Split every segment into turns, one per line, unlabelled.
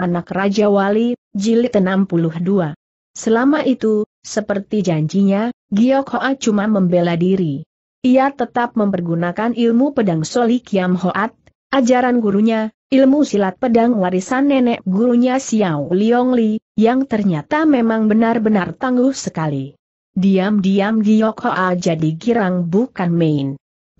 Anak Raja Wali, Jilid 62. Selama itu, seperti janjinya, Giyok Hoa cuma membela diri. Ia tetap mempergunakan ilmu pedang Solik Kiam Hoat, ajaran gurunya, ilmu silat pedang warisan nenek gurunya Xiao Liong Li, yang ternyata memang benar-benar tangguh sekali. Diam-diam Giyok Hoa jadi girang bukan main.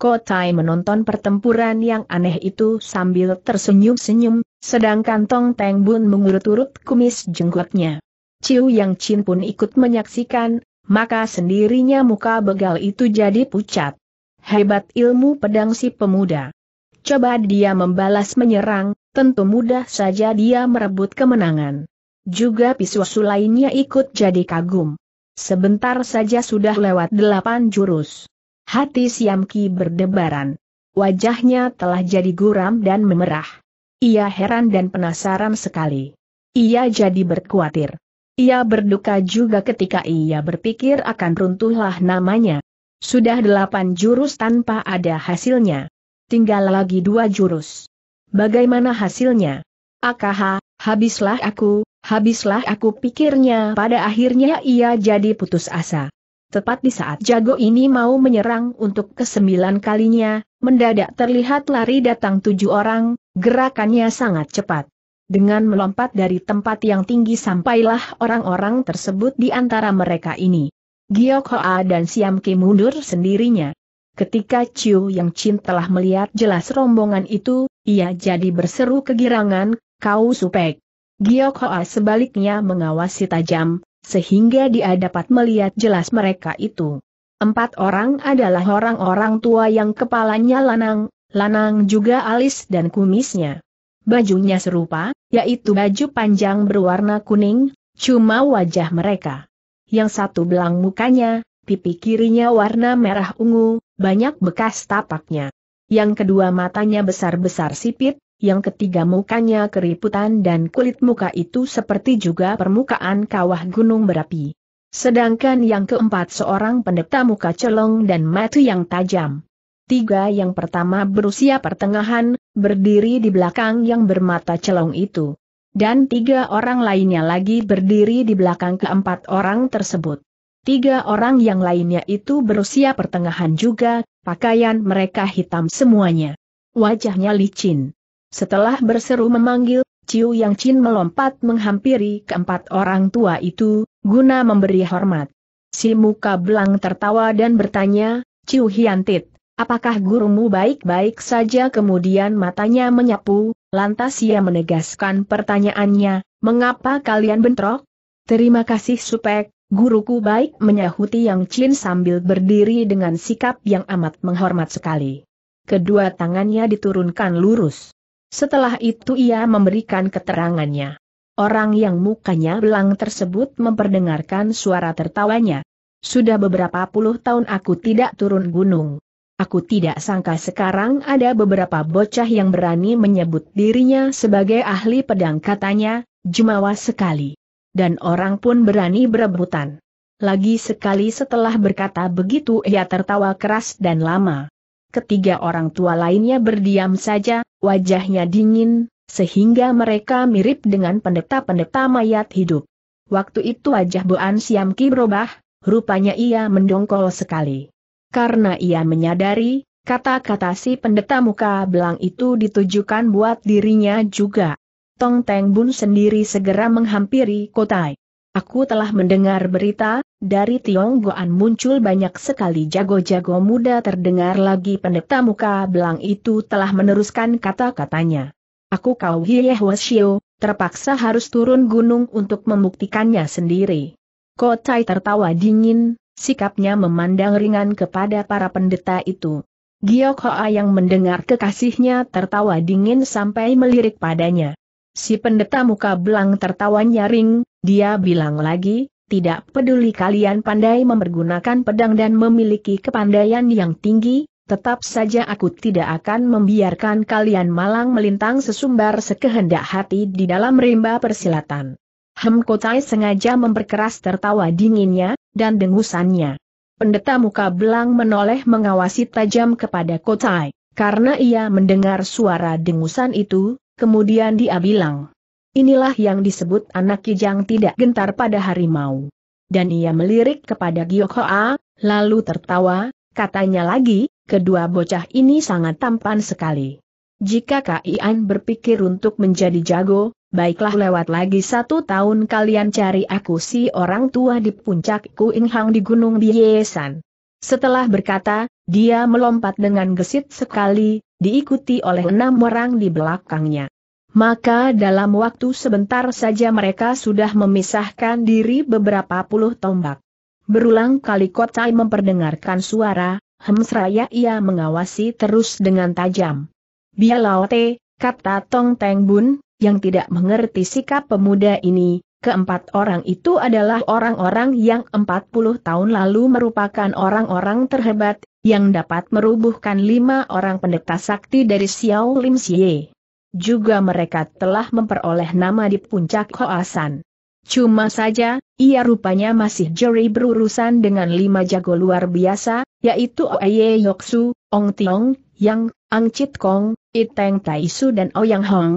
Kotai menonton pertempuran yang aneh itu sambil tersenyum-senyum, Sedangkan Tong Teng Bun mengurut-urut kumis jenggotnya. Ciu Yang Chin pun ikut menyaksikan, maka sendirinya muka begal itu jadi pucat. Hebat ilmu pedang si pemuda. Coba dia membalas menyerang, tentu mudah saja dia merebut kemenangan. Juga pisuasu lainnya ikut jadi kagum. Sebentar saja sudah lewat delapan jurus. Hati Siamki berdebaran. Wajahnya telah jadi guram dan memerah. Ia heran dan penasaran sekali. Ia jadi berkuatir. Ia berduka juga ketika ia berpikir akan runtuhlah namanya. Sudah delapan jurus tanpa ada hasilnya. Tinggal lagi dua jurus. Bagaimana hasilnya? Akaha, habislah aku, habislah aku pikirnya pada akhirnya ia jadi putus asa. Tepat di saat jago ini mau menyerang untuk kesembilan kalinya, mendadak terlihat lari datang tujuh orang, gerakannya sangat cepat. Dengan melompat dari tempat yang tinggi sampailah orang-orang tersebut di antara mereka ini. Giok Hoa dan Siam Ki mundur sendirinya. Ketika Chiu Yang Chin telah melihat jelas rombongan itu, ia jadi berseru kegirangan, kau supek. Giok Hoa sebaliknya mengawasi tajam, sehingga dia dapat melihat jelas mereka itu. Empat orang adalah orang-orang tua yang kepalanya lanang, lanang juga alis dan kumisnya. Bajunya serupa, yaitu baju panjang berwarna kuning, cuma wajah mereka. Yang satu belang mukanya, pipi kirinya warna merah ungu, banyak bekas tapaknya. Yang kedua matanya besar-besar sipit, yang ketiga mukanya keriputan dan kulit muka itu seperti juga permukaan kawah gunung berapi. Sedangkan yang keempat seorang pendeta muka celong dan mata yang tajam. Tiga yang pertama berusia pertengahan, berdiri di belakang yang bermata celong itu. Dan tiga orang lainnya lagi berdiri di belakang keempat orang tersebut. Tiga orang yang lainnya itu berusia pertengahan juga, pakaian mereka hitam semuanya. Wajahnya licin. Setelah berseru memanggil, Ciu Yang Chin melompat menghampiri keempat orang tua itu, guna memberi hormat. Si muka belang tertawa dan bertanya, Ciu Hiantit, apakah gurumu baik-baik saja kemudian matanya menyapu, lantas ia menegaskan pertanyaannya, mengapa kalian bentrok? Terima kasih Supek, guruku baik menyahuti Yang cin sambil berdiri dengan sikap yang amat menghormat sekali. Kedua tangannya diturunkan lurus. Setelah itu ia memberikan keterangannya. Orang yang mukanya belang tersebut memperdengarkan suara tertawanya. Sudah beberapa puluh tahun aku tidak turun gunung. Aku tidak sangka sekarang ada beberapa bocah yang berani menyebut dirinya sebagai ahli pedang katanya, jumawa sekali. Dan orang pun berani berebutan. Lagi sekali setelah berkata begitu ia tertawa keras dan lama. Ketiga orang tua lainnya berdiam saja, wajahnya dingin, sehingga mereka mirip dengan pendeta-pendeta mayat hidup. Waktu itu wajah Boan Siam Ki berubah, rupanya ia mendongkol sekali. Karena ia menyadari, kata-kata si pendeta muka belang itu ditujukan buat dirinya juga. Tong Teng Bun sendiri segera menghampiri Kotai. Aku telah mendengar berita, dari Goan muncul banyak sekali jago-jago muda terdengar lagi pendeta muka belang itu telah meneruskan kata-katanya. Aku kau Hiehwashio, terpaksa harus turun gunung untuk membuktikannya sendiri. Kotai tertawa dingin, sikapnya memandang ringan kepada para pendeta itu. Giok Hoa yang mendengar kekasihnya tertawa dingin sampai melirik padanya. Si pendeta muka belang tertawa nyaring, dia bilang lagi, tidak peduli kalian pandai mempergunakan pedang dan memiliki kepandaian yang tinggi, tetap saja aku tidak akan membiarkan kalian malang melintang sesumbar sekehendak hati di dalam rimba persilatan. Hemkotai sengaja memperkeras tertawa dinginnya, dan dengusannya. Pendeta muka belang menoleh mengawasi tajam kepada Kotai, karena ia mendengar suara dengusan itu, kemudian dia bilang. Inilah yang disebut anak kijang tidak gentar pada harimau. Dan ia melirik kepada Giyokhoa, lalu tertawa, katanya lagi, Kedua bocah ini sangat tampan sekali. Jika Kian berpikir untuk menjadi jago, baiklah lewat lagi satu tahun kalian cari aku si orang tua di puncak Kuinghang di Gunung Biesan. Setelah berkata, dia melompat dengan gesit sekali, diikuti oleh enam orang di belakangnya. Maka dalam waktu sebentar saja mereka sudah memisahkan diri beberapa puluh tombak. Berulang kali Kotai memperdengarkan suara, Hemsraya ia mengawasi terus dengan tajam. Bialaote, kata Tong Teng Bun, yang tidak mengerti sikap pemuda ini, keempat orang itu adalah orang-orang yang 40 tahun lalu merupakan orang-orang terhebat, yang dapat merubuhkan lima orang pendeta sakti dari Xiao Lim Xie. Juga mereka telah memperoleh nama di puncak Hoasan. Cuma saja, ia rupanya masih juri berurusan dengan lima jago luar biasa, yaitu Oye Yoksu, Ong Tiong, Yang, Ang Chit Kong, Iteng Taisu dan Oyang Hong.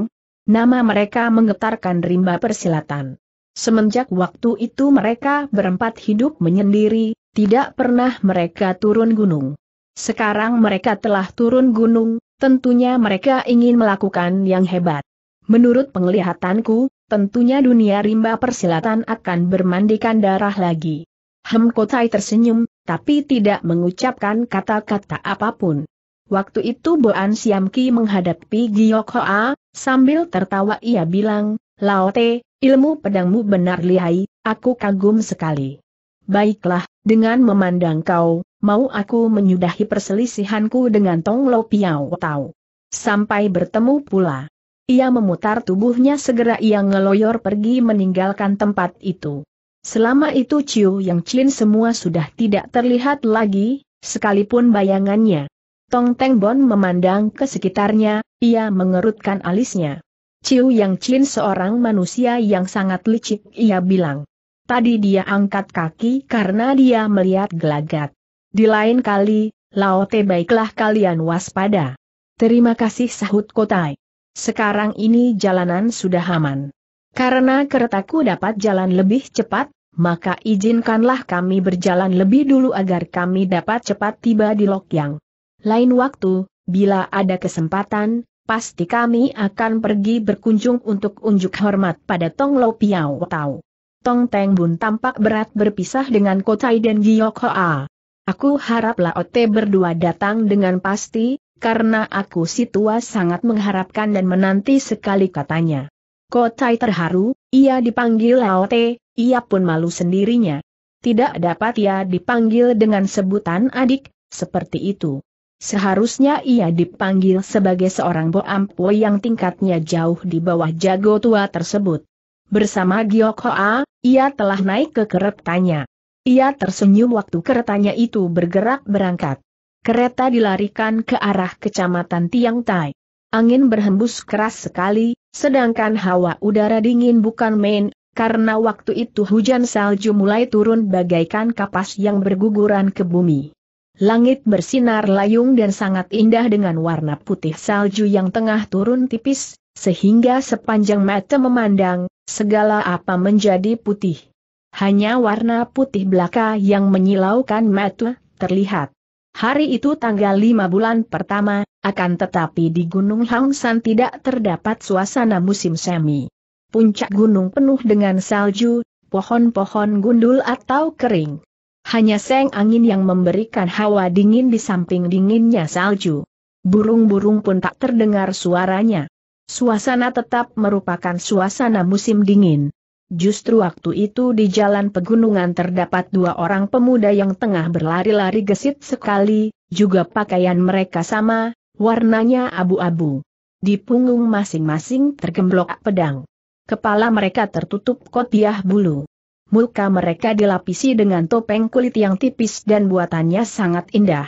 Nama mereka menggetarkan rimba persilatan. Semenjak waktu itu mereka berempat hidup menyendiri, tidak pernah mereka turun gunung. Sekarang mereka telah turun gunung, tentunya mereka ingin melakukan yang hebat. Menurut penglihatanku, tentunya dunia rimba persilatan akan bermandikan darah lagi. Hem tersenyum, tapi tidak mengucapkan kata-kata apapun. Waktu itu Boan Siamki menghadapi Giok Hoa, sambil tertawa ia bilang, Laote, ilmu pedangmu benar lihai, aku kagum sekali. Baiklah, dengan memandang kau, mau aku menyudahi perselisihanku dengan Tong Lo Piao Tau. Sampai bertemu pula. Ia memutar tubuhnya segera ia ngeloyor pergi meninggalkan tempat itu. Selama itu Ciu Yang Chin semua sudah tidak terlihat lagi, sekalipun bayangannya. Tong Teng Bon memandang ke sekitarnya, ia mengerutkan alisnya. Ciu Yang Chin seorang manusia yang sangat licik, ia bilang. Tadi dia angkat kaki karena dia melihat gelagat. Di lain kali, Laote baiklah kalian waspada. Terima kasih sahut Kotai. Sekarang ini jalanan sudah aman. Karena keretaku dapat jalan lebih cepat, maka izinkanlah kami berjalan lebih dulu agar kami dapat cepat tiba di Lok Yang. Lain waktu, bila ada kesempatan, pasti kami akan pergi berkunjung untuk unjuk hormat pada Tong Lo Piao Tau. Tong Teng Bun tampak berat berpisah dengan Kotai dan Giyok Hoa. Aku haraplah Laote berdua datang dengan pasti, karena aku si tua sangat mengharapkan dan menanti sekali katanya. Kotai terharu, ia dipanggil Laote, ia pun malu sendirinya. Tidak dapat ia dipanggil dengan sebutan adik, seperti itu. Seharusnya ia dipanggil sebagai seorang boampo yang tingkatnya jauh di bawah jago tua tersebut. Bersama Giok Hoa, ia telah naik ke keretanya. Ia tersenyum waktu keretanya itu bergerak berangkat. Kereta dilarikan ke arah kecamatan Tiang Tai. Angin berhembus keras sekali, Sedangkan hawa udara dingin bukan main, karena waktu itu hujan salju mulai turun bagaikan kapas yang berguguran ke bumi. Langit bersinar layung dan sangat indah dengan warna putih salju yang tengah turun tipis, sehingga sepanjang mata memandang, segala apa menjadi putih. Hanya warna putih belaka yang menyilaukan mata, terlihat. Hari itu tanggal lima bulan pertama, akan tetapi di Gunung Hangsan tidak terdapat suasana musim semi. Puncak gunung penuh dengan salju, pohon-pohon gundul atau kering. Hanya seng angin yang memberikan hawa dingin di samping dinginnya salju. Burung-burung pun tak terdengar suaranya. Suasana tetap merupakan suasana musim dingin. Justru waktu itu di jalan pegunungan terdapat dua orang pemuda yang tengah berlari-lari gesit sekali, juga pakaian mereka sama, warnanya abu-abu. Di punggung masing-masing tergemblok pedang. Kepala mereka tertutup kotiah bulu. Muka mereka dilapisi dengan topeng kulit yang tipis dan buatannya sangat indah.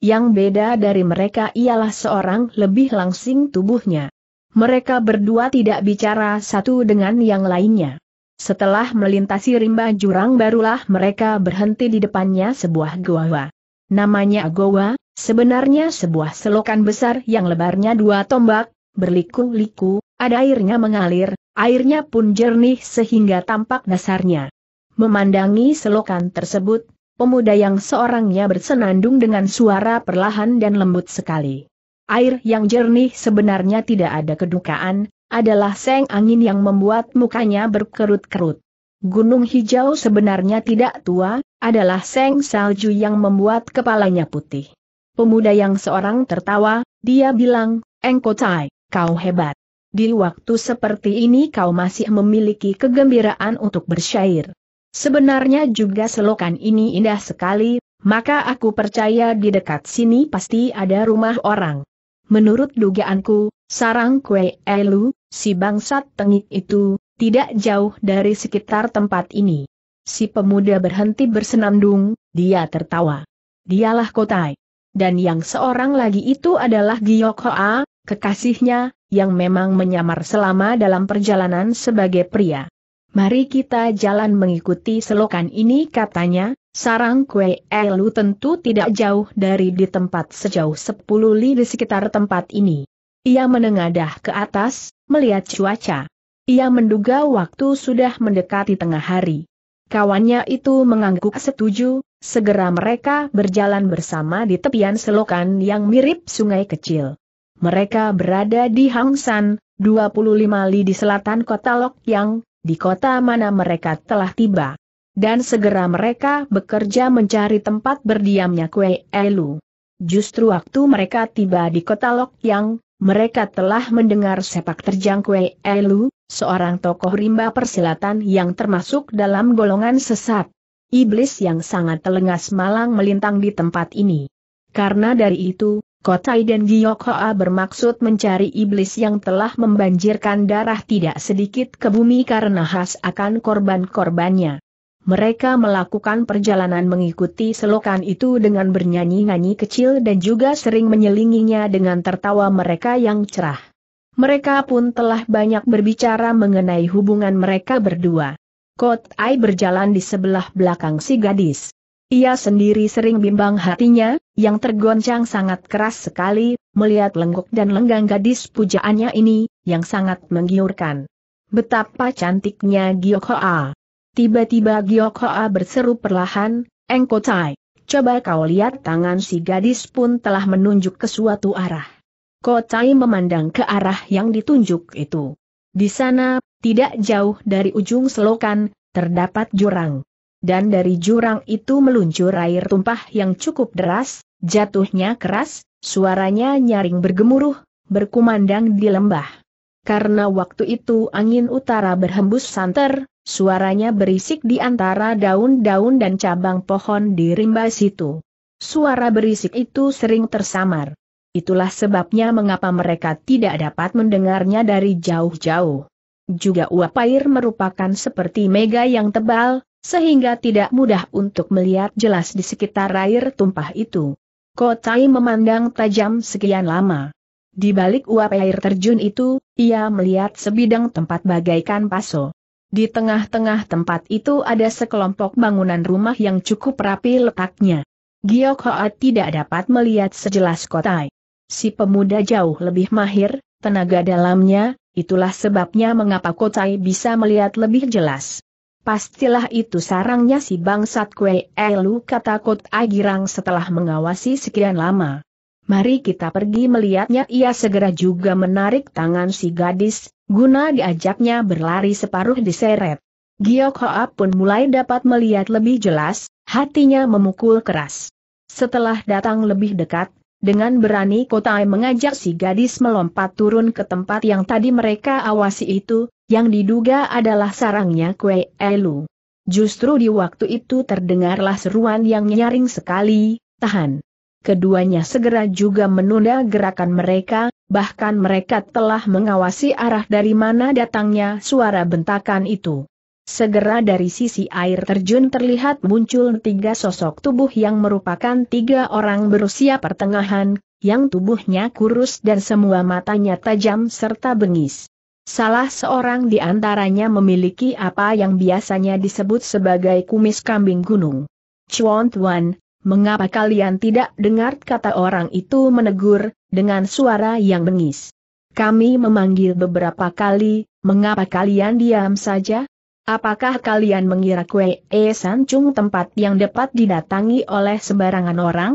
Yang beda dari mereka ialah seorang lebih langsing tubuhnya. Mereka berdua tidak bicara satu dengan yang lainnya. Setelah melintasi rimba jurang barulah mereka berhenti di depannya sebuah goa. Namanya goa, sebenarnya sebuah selokan besar yang lebarnya dua tombak, berliku-liku, ada airnya mengalir, airnya pun jernih sehingga tampak dasarnya. Memandangi selokan tersebut, pemuda yang seorangnya bersenandung dengan suara perlahan dan lembut sekali. Air yang jernih sebenarnya tidak ada kedukaan, adalah seng angin yang membuat mukanya berkerut-kerut. Gunung hijau sebenarnya tidak tua, adalah seng salju yang membuat kepalanya putih. Pemuda yang seorang tertawa, dia bilang, Engko Tai, kau hebat. Di waktu seperti ini kau masih memiliki kegembiraan untuk bersyair. Sebenarnya juga selokan ini indah sekali, maka aku percaya di dekat sini pasti ada rumah orang. Menurut dugaanku, sarang kue elu, Si bangsat tengik itu, tidak jauh dari sekitar tempat ini. Si pemuda berhenti bersenandung, dia tertawa. Dialah Kotai. Dan yang seorang lagi itu adalah Giyok Hoa, kekasihnya, yang memang menyamar selama dalam perjalanan sebagai pria. Mari kita jalan mengikuti selokan ini katanya, sarang kue elu tentu tidak jauh dari di tempat sejauh 10 li di sekitar tempat ini. Ia menengadah ke atas, melihat cuaca. Ia menduga waktu sudah mendekati tengah hari. Kawannya itu mengangguk setuju, segera mereka berjalan bersama di tepian selokan yang mirip sungai kecil. Mereka berada di Hangsan, 25 li di selatan kota Yang, di kota mana mereka telah tiba. Dan segera mereka bekerja mencari tempat berdiamnya Kue Elu. Justru waktu mereka tiba di kota Yang mereka telah mendengar sepak terjang Kue Elu, seorang tokoh rimba persilatan yang termasuk dalam golongan sesat. Iblis yang sangat telengas malang melintang di tempat ini. Karena dari itu, Kotai dan Giyokhoa bermaksud mencari iblis yang telah membanjirkan darah tidak sedikit ke bumi karena khas akan korban-korbannya mereka melakukan perjalanan mengikuti selokan itu dengan bernyanyi-nyanyi kecil dan juga sering menyelinginya dengan tertawa mereka yang cerah. Mereka pun telah banyak berbicara mengenai hubungan mereka berdua. Kot Ai berjalan di sebelah belakang si gadis. Ia sendiri sering bimbang hatinya, yang tergoncang sangat keras sekali, melihat lengkuk dan lenggang gadis pujaannya ini, yang sangat menggiurkan. Betapa cantiknya Gyokoa. Tiba-tiba Giok Hoa berseru perlahan, Engko Tai, coba kau lihat tangan si gadis pun telah menunjuk ke suatu arah. Tai memandang ke arah yang ditunjuk itu. Di sana, tidak jauh dari ujung selokan, terdapat jurang. Dan dari jurang itu meluncur air tumpah yang cukup deras, jatuhnya keras, suaranya nyaring bergemuruh, berkumandang di lembah. Karena waktu itu angin utara berhembus santer, Suaranya berisik di antara daun-daun dan cabang pohon di rimba situ. Suara berisik itu sering tersamar. Itulah sebabnya mengapa mereka tidak dapat mendengarnya dari jauh-jauh. Juga uap air merupakan seperti mega yang tebal, sehingga tidak mudah untuk melihat jelas di sekitar air tumpah itu. Kotai memandang tajam sekian lama. Di balik uap air terjun itu, ia melihat sebidang tempat bagaikan paso. Di tengah-tengah tempat itu ada sekelompok bangunan rumah yang cukup rapi letaknya. Giok Hoa tidak dapat melihat sejelas kotai. Si pemuda jauh lebih mahir, tenaga dalamnya, itulah sebabnya mengapa kotai bisa melihat lebih jelas. Pastilah itu sarangnya si bangsat kue elu kata kotai girang setelah mengawasi sekian lama. Mari kita pergi melihatnya ia segera juga menarik tangan si gadis, Guna diajaknya berlari separuh diseret. Giok Hoa pun mulai dapat melihat lebih jelas, hatinya memukul keras. Setelah datang lebih dekat, dengan berani Kotai mengajak si gadis melompat turun ke tempat yang tadi mereka awasi itu, yang diduga adalah sarangnya Kue Elu. Justru di waktu itu terdengarlah seruan yang nyaring sekali, tahan. Keduanya segera juga menunda gerakan mereka, bahkan mereka telah mengawasi arah dari mana datangnya suara bentakan itu. Segera dari sisi air terjun terlihat muncul tiga sosok tubuh yang merupakan tiga orang berusia pertengahan, yang tubuhnya kurus dan semua matanya tajam serta bengis. Salah seorang di antaranya memiliki apa yang biasanya disebut sebagai kumis kambing gunung. Chuan Tuan, mengapa kalian tidak dengar kata orang itu menegur, dengan suara yang bengis. Kami memanggil beberapa kali, mengapa kalian diam saja? Apakah kalian mengira kue e sancung tempat yang dapat didatangi oleh sembarangan orang?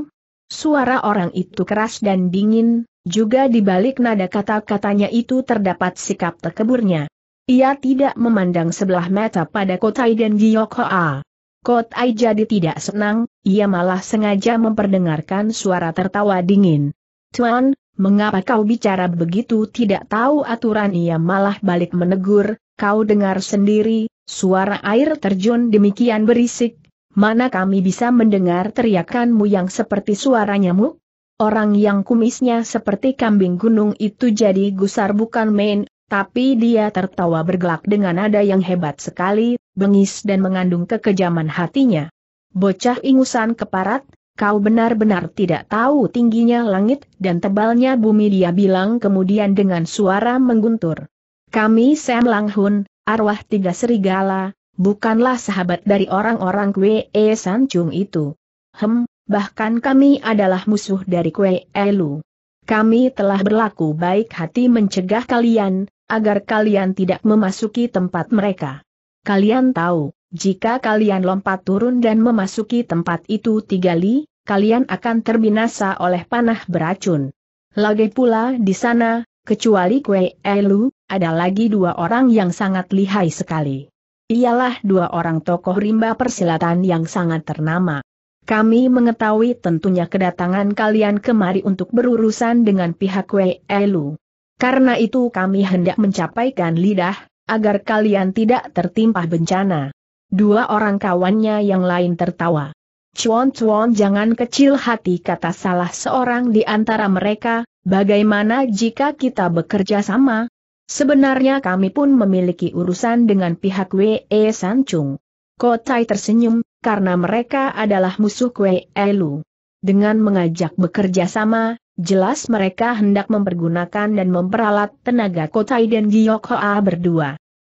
Suara orang itu keras dan dingin, juga di balik nada kata-katanya itu terdapat sikap terkeburnya. Ia tidak memandang sebelah mata pada Kotai dan Gyokoa. Kotai jadi tidak senang, ia malah sengaja memperdengarkan suara tertawa dingin. Tuan, mengapa kau bicara begitu tidak tahu aturan ia malah balik menegur, kau dengar sendiri, suara air terjun demikian berisik, mana kami bisa mendengar teriakanmu yang seperti suara nyamuk? Orang yang kumisnya seperti kambing gunung itu jadi gusar bukan main, tapi dia tertawa bergelak dengan nada yang hebat sekali, bengis dan mengandung kekejaman hatinya. Bocah ingusan keparat, kau benar-benar tidak tahu tingginya langit dan tebalnya bumi dia bilang kemudian dengan suara mengguntur. Kami Sam Langhun, arwah tiga serigala, bukanlah sahabat dari orang-orang Kwe E Chung itu. Hem, bahkan kami adalah musuh dari Kwe E Lu. Kami telah berlaku baik hati mencegah kalian, agar kalian tidak memasuki tempat mereka. Kalian tahu, jika kalian lompat turun dan memasuki tempat itu tiga li, kalian akan terbinasa oleh panah beracun. Lagi pula di sana, kecuali Kue Elu, ada lagi dua orang yang sangat lihai sekali. Ialah dua orang tokoh rimba persilatan yang sangat ternama. Kami mengetahui tentunya kedatangan kalian kemari untuk berurusan dengan pihak Kue Elu. Karena itu kami hendak mencapaikan lidah, agar kalian tidak tertimpa bencana. Dua orang kawannya yang lain tertawa. Cuan-cuan jangan kecil hati kata salah seorang di antara mereka, bagaimana jika kita bekerja sama? Sebenarnya kami pun memiliki urusan dengan pihak W.E. Sancung. Kotai tersenyum, karena mereka adalah musuh Kwe Lu. Dengan mengajak bekerja sama, Jelas mereka hendak mempergunakan dan memperalat tenaga Kotai dan Giokho Hoa berdua.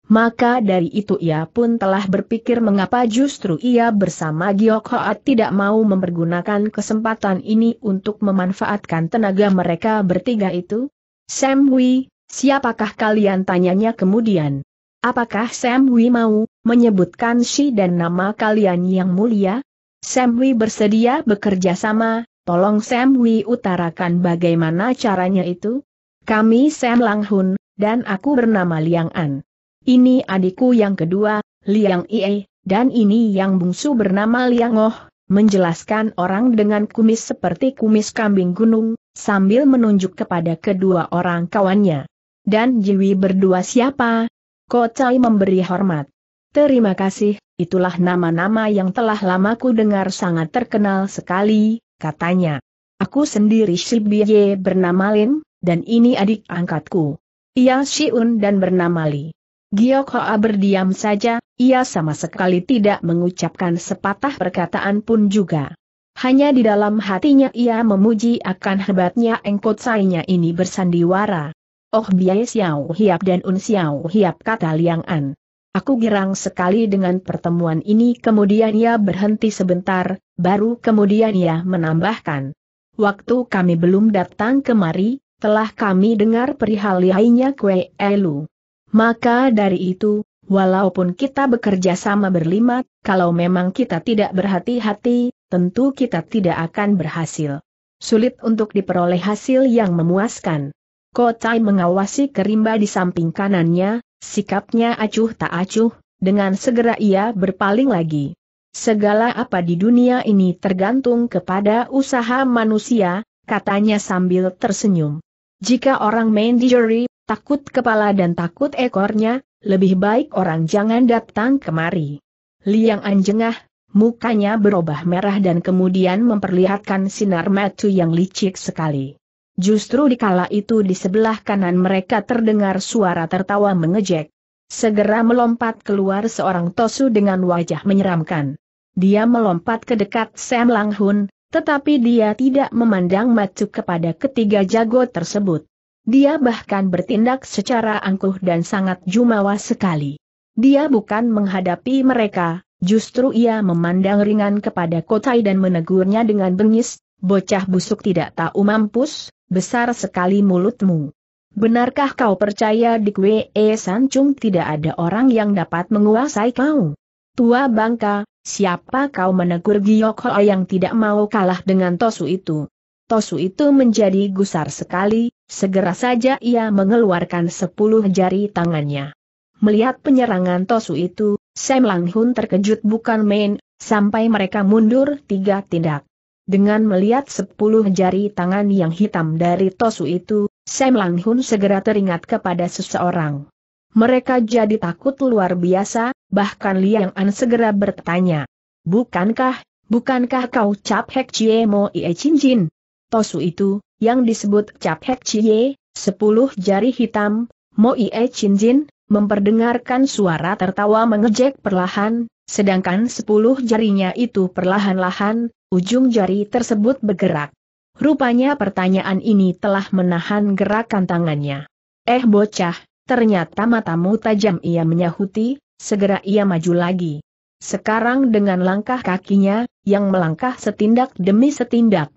Maka dari itu ia pun telah berpikir mengapa justru ia bersama Giokho Hoa tidak mau mempergunakan kesempatan ini untuk memanfaatkan tenaga mereka bertiga itu. Sam Wei, siapakah kalian tanyanya kemudian? Apakah Sam Wei mau menyebutkan si dan nama kalian yang mulia? Sam Wei bersedia bekerja sama Tolong Sam Wi utarakan bagaimana caranya itu? Kami Sam Lang Hun, dan aku bernama Liang An. Ini adikku yang kedua, Liang Ie, dan ini yang bungsu bernama Liang Oh, menjelaskan orang dengan kumis seperti kumis kambing gunung, sambil menunjuk kepada kedua orang kawannya. Dan Jiwi berdua siapa? Ko Chai memberi hormat. Terima kasih, itulah nama-nama yang telah lama ku dengar sangat terkenal sekali, katanya. Aku sendiri Biye bernama Lin, dan ini adik angkatku. Ia Shiun dan bernama Li. Giok Hoa berdiam saja, ia sama sekali tidak mengucapkan sepatah perkataan pun juga. Hanya di dalam hatinya ia memuji akan hebatnya engkot sainya ini bersandiwara. Oh Biye Xiao Hiap dan Un Xiao Hiap kata Liang An. Aku girang sekali dengan pertemuan ini kemudian ia berhenti sebentar, baru kemudian ia menambahkan. Waktu kami belum datang kemari, telah kami dengar perihal lihainya Kue Elu. Maka dari itu, walaupun kita bekerja sama berlima, kalau memang kita tidak berhati-hati, tentu kita tidak akan berhasil. Sulit untuk diperoleh hasil yang memuaskan. Kotai mengawasi kerimba di samping kanannya, Sikapnya acuh tak acuh, dengan segera ia berpaling lagi. Segala apa di dunia ini tergantung kepada usaha manusia, katanya sambil tersenyum. Jika orang main di juri, takut kepala dan takut ekornya, lebih baik orang jangan datang kemari. Liang Anjengah, mukanya berubah merah dan kemudian memperlihatkan sinar mata yang licik sekali. Justru di kala itu di sebelah kanan mereka terdengar suara tertawa mengejek. Segera melompat keluar seorang Tosu dengan wajah menyeramkan. Dia melompat ke dekat Sam Langhun, tetapi dia tidak memandang macu kepada ketiga jago tersebut. Dia bahkan bertindak secara angkuh dan sangat jumawa sekali. Dia bukan menghadapi mereka, justru ia memandang ringan kepada Kotai dan menegurnya dengan bengis, bocah busuk tidak tahu mampus, besar sekali mulutmu. Benarkah kau percaya di Kwe e Sancung tidak ada orang yang dapat menguasai kau? Tua bangka, siapa kau menegur Giyok Hoa yang tidak mau kalah dengan Tosu itu? Tosu itu menjadi gusar sekali, segera saja ia mengeluarkan sepuluh jari tangannya. Melihat penyerangan Tosu itu, Sam langhun terkejut bukan main, sampai mereka mundur tiga tindak. Dengan melihat sepuluh jari tangan yang hitam dari Tosu itu, Sam Langhun segera teringat kepada seseorang. Mereka jadi takut luar biasa, bahkan Liang An segera bertanya. Bukankah, bukankah kau Cap Hek Chie Mo Ie Chin Jin? Tosu itu, yang disebut Cap Hek Chie, sepuluh jari hitam, Mo Ie Chin Jin, memperdengarkan suara tertawa mengejek perlahan, Sedangkan sepuluh jarinya itu perlahan-lahan, ujung jari tersebut bergerak. Rupanya pertanyaan ini telah menahan gerakan tangannya. Eh bocah, ternyata matamu tajam ia menyahuti, segera ia maju lagi. Sekarang dengan langkah kakinya, yang melangkah setindak demi setindak,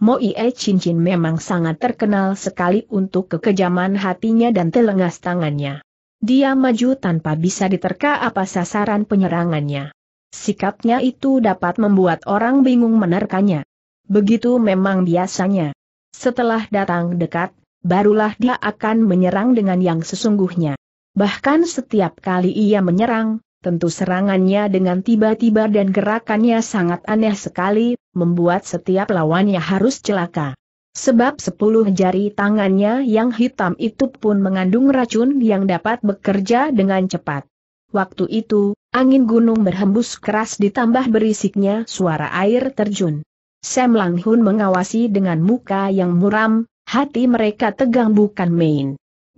Moie Cincin memang sangat terkenal sekali untuk kekejaman hatinya dan telengas tangannya. Dia maju tanpa bisa diterka apa sasaran penyerangannya. Sikapnya itu dapat membuat orang bingung menerkanya. Begitu memang biasanya. Setelah datang dekat, barulah dia akan menyerang dengan yang sesungguhnya. Bahkan setiap kali ia menyerang, tentu serangannya dengan tiba-tiba dan gerakannya sangat aneh sekali, membuat setiap lawannya harus celaka. Sebab sepuluh jari tangannya yang hitam itu pun mengandung racun yang dapat bekerja dengan cepat. Waktu itu, angin gunung berhembus keras ditambah berisiknya suara air terjun. Sam Langhun mengawasi dengan muka yang muram, hati mereka tegang bukan main.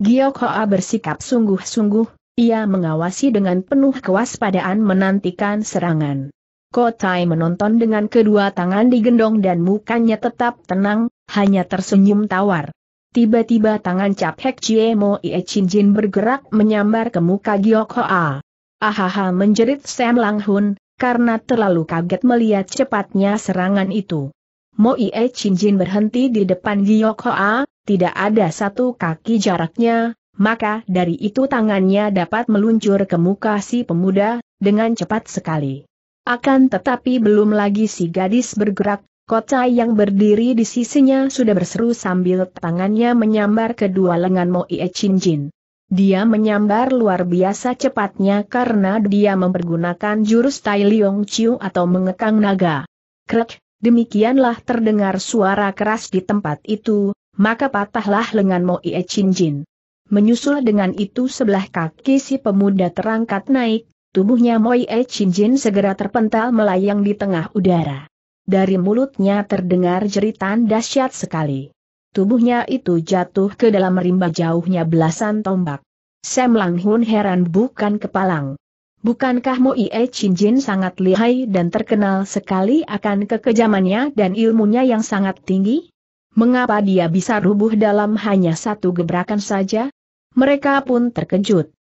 Giok Hoa bersikap sungguh-sungguh, ia mengawasi dengan penuh kewaspadaan menantikan serangan. Kotai menonton dengan kedua tangan digendong dan mukanya tetap tenang, hanya tersenyum tawar. Tiba-tiba tangan Cap Hek Chie Mo Ie Chin Jin bergerak menyambar ke muka Giok Hoa. Ahaha menjerit Sam Lang Hun, karena terlalu kaget melihat cepatnya serangan itu. Mo Ie Chin Jin berhenti di depan Giok Hoa, tidak ada satu kaki jaraknya, maka dari itu tangannya dapat meluncur ke muka si pemuda, dengan cepat sekali. Akan tetapi belum lagi si gadis bergerak, kota yang berdiri di sisinya sudah berseru sambil tangannya menyambar kedua lengan Mo Ie Chin Jin. Dia menyambar luar biasa cepatnya karena dia mempergunakan jurus Tai Liong Chiu atau mengekang naga. Krek, demikianlah terdengar suara keras di tempat itu, maka patahlah lengan Mo Ie Chin Jin. Menyusul dengan itu sebelah kaki si pemuda terangkat naik, Tubuhnya Moi E Jin segera terpental melayang di tengah udara. Dari mulutnya terdengar jeritan dahsyat sekali. Tubuhnya itu jatuh ke dalam rimba jauhnya belasan tombak. Sam Lang Hun heran bukan kepalang. Bukankah Moi E Jin sangat lihai dan terkenal sekali akan kekejamannya dan ilmunya yang sangat tinggi? Mengapa dia bisa rubuh dalam hanya satu gebrakan saja? Mereka pun terkejut.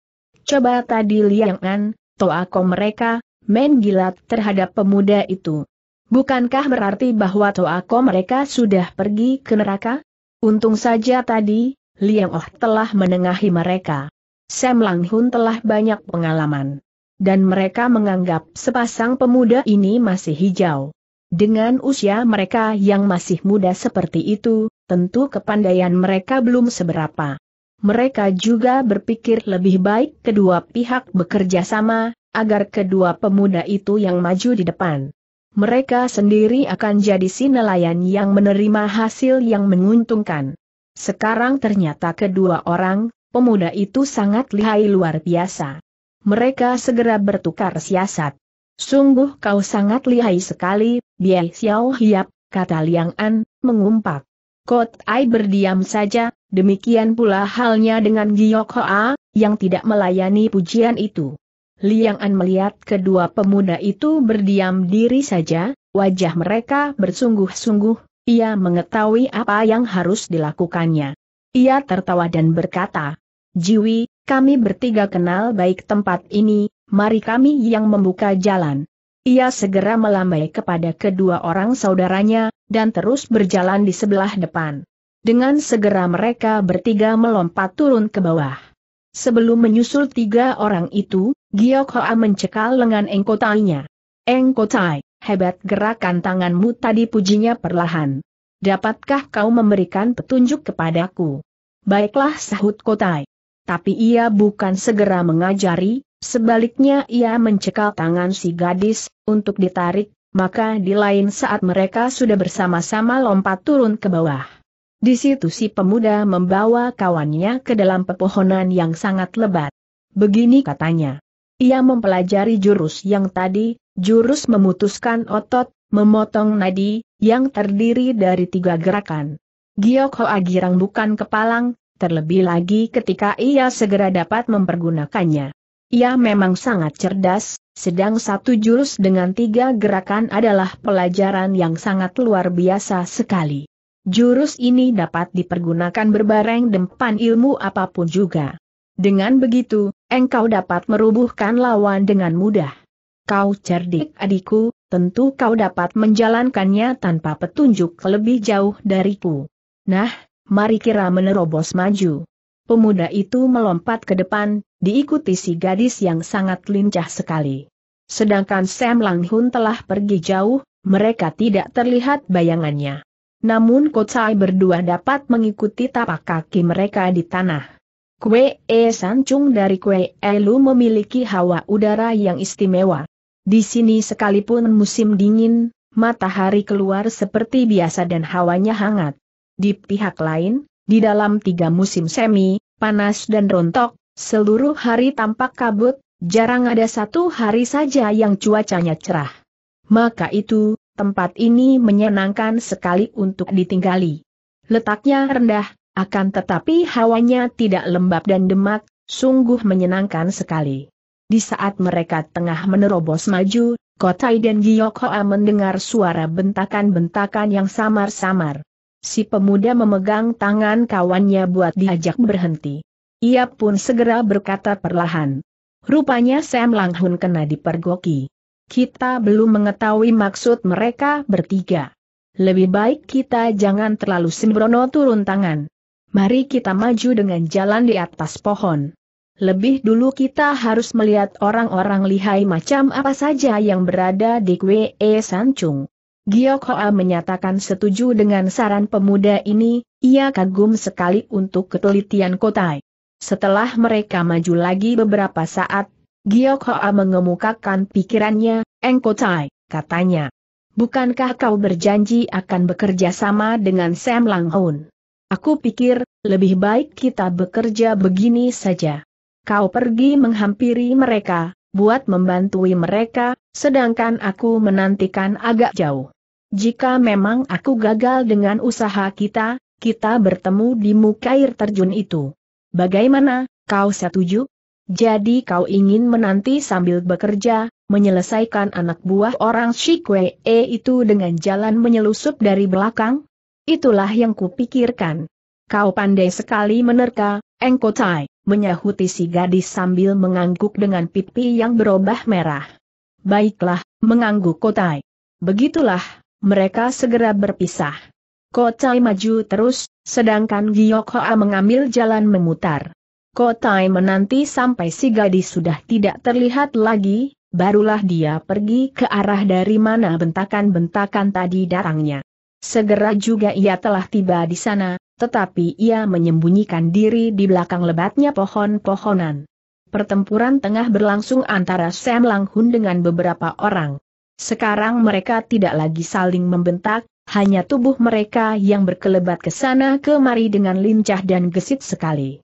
Coba tadi Liang An, Toako mereka, men gilat terhadap pemuda itu. Bukankah berarti bahwa Toako mereka sudah pergi ke neraka? Untung saja tadi, Liang Oh telah menengahi mereka. Sam Lang Hun telah banyak pengalaman. Dan mereka menganggap sepasang pemuda ini masih hijau. Dengan usia mereka yang masih muda seperti itu, tentu kepandaian mereka belum seberapa mereka juga berpikir lebih baik kedua pihak bekerja sama, agar kedua pemuda itu yang maju di depan. Mereka sendiri akan jadi si nelayan yang menerima hasil yang menguntungkan. Sekarang ternyata kedua orang, pemuda itu sangat lihai luar biasa. Mereka segera bertukar siasat. Sungguh kau sangat lihai sekali, Biai Xiao Hiap, kata Liang An, mengumpat. Kot Ai berdiam saja, Demikian pula halnya dengan Giyok Hoa, yang tidak melayani pujian itu. Liang An melihat kedua pemuda itu berdiam diri saja, wajah mereka bersungguh-sungguh, ia mengetahui apa yang harus dilakukannya. Ia tertawa dan berkata, Jiwi, kami bertiga kenal baik tempat ini, mari kami yang membuka jalan. Ia segera melambai kepada kedua orang saudaranya, dan terus berjalan di sebelah depan. Dengan segera mereka bertiga melompat turun ke bawah. Sebelum menyusul tiga orang itu, Giok Hoa mencekal lengan Engkotainya. Engkotai, hebat gerakan tanganmu tadi pujinya perlahan. Dapatkah kau memberikan petunjuk kepadaku? Baiklah sahut Kotai. Tapi ia bukan segera mengajari, sebaliknya ia mencekal tangan si gadis, untuk ditarik, maka di lain saat mereka sudah bersama-sama lompat turun ke bawah. Di situ si pemuda membawa kawannya ke dalam pepohonan yang sangat lebat. Begini katanya. Ia mempelajari jurus yang tadi, jurus memutuskan otot, memotong nadi, yang terdiri dari tiga gerakan. Giok Hoa Girang bukan kepalang, terlebih lagi ketika ia segera dapat mempergunakannya. Ia memang sangat cerdas, sedang satu jurus dengan tiga gerakan adalah pelajaran yang sangat luar biasa sekali. Jurus ini dapat dipergunakan berbareng dempan ilmu apapun juga. Dengan begitu, engkau dapat merubuhkan lawan dengan mudah. Kau cerdik adikku, tentu kau dapat menjalankannya tanpa petunjuk lebih jauh dariku. Nah, mari kira menerobos maju. Pemuda itu melompat ke depan, diikuti si gadis yang sangat lincah sekali. Sedangkan Sam Langhun telah pergi jauh, mereka tidak terlihat bayangannya namun kocai berdua dapat mengikuti tapak kaki mereka di tanah. Kue E Sancung dari Kue Elu memiliki hawa udara yang istimewa. Di sini sekalipun musim dingin, matahari keluar seperti biasa dan hawanya hangat. Di pihak lain, di dalam tiga musim semi, panas dan rontok, seluruh hari tampak kabut, jarang ada satu hari saja yang cuacanya cerah. Maka itu, tempat ini menyenangkan sekali untuk ditinggali. Letaknya rendah, akan tetapi hawanya tidak lembab dan demak, sungguh menyenangkan sekali. Di saat mereka tengah menerobos maju, Kotai dan Giyokoa mendengar suara bentakan-bentakan yang samar-samar. Si pemuda memegang tangan kawannya buat diajak berhenti. Ia pun segera berkata perlahan. Rupanya Sam Langhun kena dipergoki. Kita belum mengetahui maksud mereka bertiga. Lebih baik kita jangan terlalu sembrono turun tangan. Mari kita maju dengan jalan di atas pohon. Lebih dulu kita harus melihat orang-orang lihai macam apa saja yang berada di Kwe E Sancung. Giok Hoa menyatakan setuju dengan saran pemuda ini, ia kagum sekali untuk ketelitian Kotai. Setelah mereka maju lagi beberapa saat, Giok Hoa mengemukakan pikirannya, Engko Tai, katanya. Bukankah kau berjanji akan bekerja sama dengan Sam Lang Hoon? Aku pikir, lebih baik kita bekerja begini saja. Kau pergi menghampiri mereka, buat membantui mereka, sedangkan aku menantikan agak jauh. Jika memang aku gagal dengan usaha kita, kita bertemu di muka air terjun itu. Bagaimana, kau setuju? Jadi kau ingin menanti sambil bekerja, menyelesaikan anak buah orang Shikwee itu dengan jalan menyelusup dari belakang? Itulah yang kupikirkan. Kau pandai sekali menerka, Engkotai, menyahuti si gadis sambil mengangguk dengan pipi yang berubah merah. Baiklah, mengangguk Kotai. Begitulah, mereka segera berpisah. Kotai maju terus, sedangkan Giyok mengambil jalan memutar. Kotai menanti sampai si gadis sudah tidak terlihat lagi, barulah dia pergi ke arah dari mana bentakan-bentakan tadi datangnya. Segera juga ia telah tiba di sana, tetapi ia menyembunyikan diri di belakang lebatnya pohon-pohonan. Pertempuran tengah berlangsung antara Sam Langhun dengan beberapa orang. Sekarang mereka tidak lagi saling membentak, hanya tubuh mereka yang berkelebat ke sana kemari dengan lincah dan gesit sekali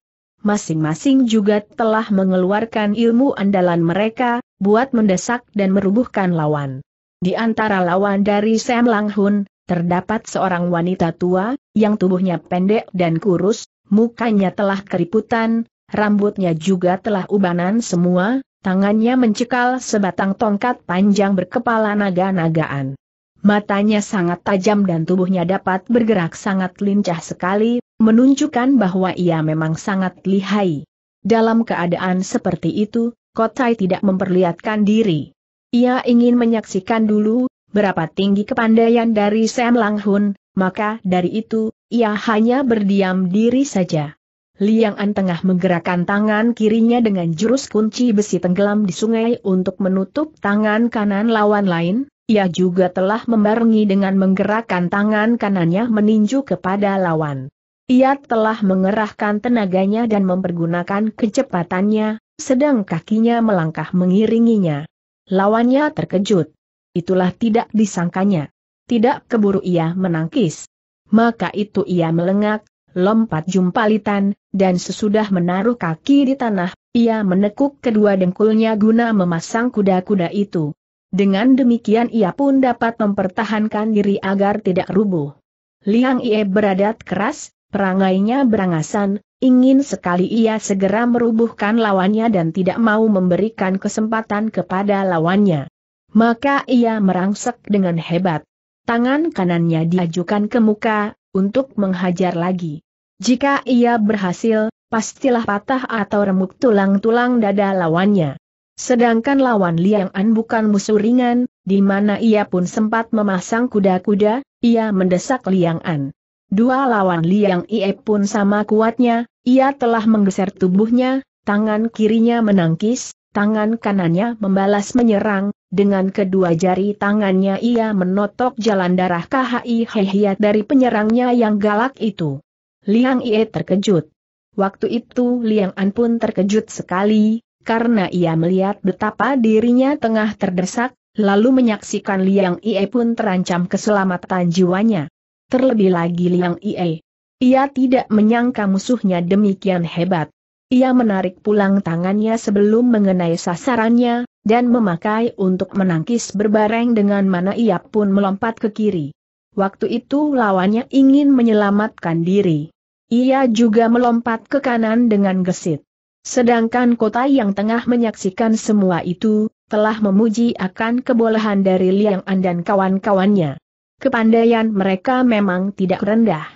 masing-masing juga telah mengeluarkan ilmu andalan mereka, buat mendesak dan merubuhkan lawan. Di antara lawan dari Sam Langhun terdapat seorang wanita tua, yang tubuhnya pendek dan kurus, mukanya telah keriputan, rambutnya juga telah ubanan semua, tangannya mencekal sebatang tongkat panjang berkepala naga-nagaan. Matanya sangat tajam dan tubuhnya dapat bergerak sangat lincah sekali, menunjukkan bahwa ia memang sangat lihai. Dalam keadaan seperti itu, Kotai tidak memperlihatkan diri. Ia ingin menyaksikan dulu, berapa tinggi kepandaian dari Sam Langhun, maka dari itu, ia hanya berdiam diri saja. Liang An tengah menggerakkan tangan kirinya dengan jurus kunci besi tenggelam di sungai untuk menutup tangan kanan lawan lain, ia juga telah membarengi dengan menggerakkan tangan kanannya meninju kepada lawan. Ia telah mengerahkan tenaganya dan mempergunakan kecepatannya, sedang kakinya melangkah mengiringinya. Lawannya terkejut. Itulah tidak disangkanya. Tidak keburu ia menangkis. Maka itu ia melengak, lompat jumpalitan, dan sesudah menaruh kaki di tanah, ia menekuk kedua dengkulnya guna memasang kuda-kuda itu. Dengan demikian ia pun dapat mempertahankan diri agar tidak rubuh. Liang Ie beradat keras, Perangainya berangasan, ingin sekali ia segera merubuhkan lawannya dan tidak mau memberikan kesempatan kepada lawannya. Maka ia merangsek dengan hebat. Tangan kanannya diajukan ke muka, untuk menghajar lagi. Jika ia berhasil, pastilah patah atau remuk tulang-tulang dada lawannya. Sedangkan lawan Liang An bukan musuh ringan, di mana ia pun sempat memasang kuda-kuda, ia mendesak Liang An. Dua lawan Liang Ie pun sama kuatnya, ia telah menggeser tubuhnya, tangan kirinya menangkis, tangan kanannya membalas menyerang, dengan kedua jari tangannya ia menotok jalan darah KHI Hehiat dari penyerangnya yang galak itu. Liang Ie terkejut. Waktu itu Liang An pun terkejut sekali, karena ia melihat betapa dirinya tengah terdesak, lalu menyaksikan Liang Ie pun terancam keselamatan jiwanya terlebih lagi Liang Ie. Ia tidak menyangka musuhnya demikian hebat. Ia menarik pulang tangannya sebelum mengenai sasarannya, dan memakai untuk menangkis berbareng dengan mana ia pun melompat ke kiri. Waktu itu lawannya ingin menyelamatkan diri. Ia juga melompat ke kanan dengan gesit. Sedangkan kota yang tengah menyaksikan semua itu, telah memuji akan kebolehan dari Liang An dan kawan-kawannya. Kepandaian mereka memang tidak rendah.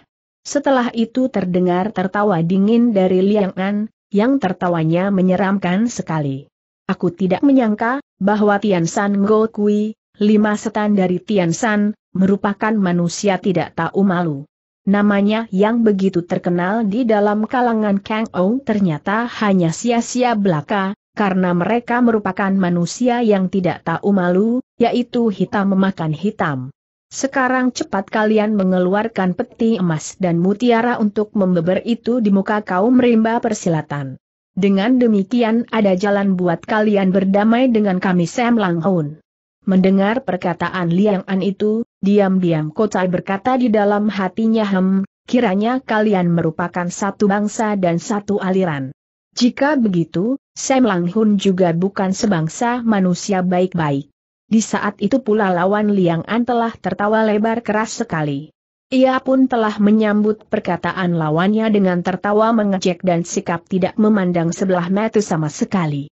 Setelah itu terdengar tertawa dingin dari Liang An, yang tertawanya menyeramkan sekali. Aku tidak menyangka, bahwa Tian San Ngo Kui, lima setan dari Tian San, merupakan manusia tidak tahu malu. Namanya yang begitu terkenal di dalam kalangan Kang Ou ternyata hanya sia-sia belaka, karena mereka merupakan manusia yang tidak tahu malu, yaitu hitam memakan hitam. Sekarang cepat kalian mengeluarkan peti emas dan mutiara untuk membeber itu di muka kaum rimba persilatan. Dengan demikian ada jalan buat kalian berdamai dengan kami Sam Langhun. Mendengar perkataan Liang An itu, diam-diam Kocai berkata di dalam hatinya hem, kiranya kalian merupakan satu bangsa dan satu aliran. Jika begitu, Sam Langhun juga bukan sebangsa manusia baik-baik. Di saat itu pula lawan Liang An telah tertawa lebar keras sekali. Ia pun telah menyambut perkataan lawannya dengan tertawa mengejek dan sikap tidak memandang sebelah mata sama sekali.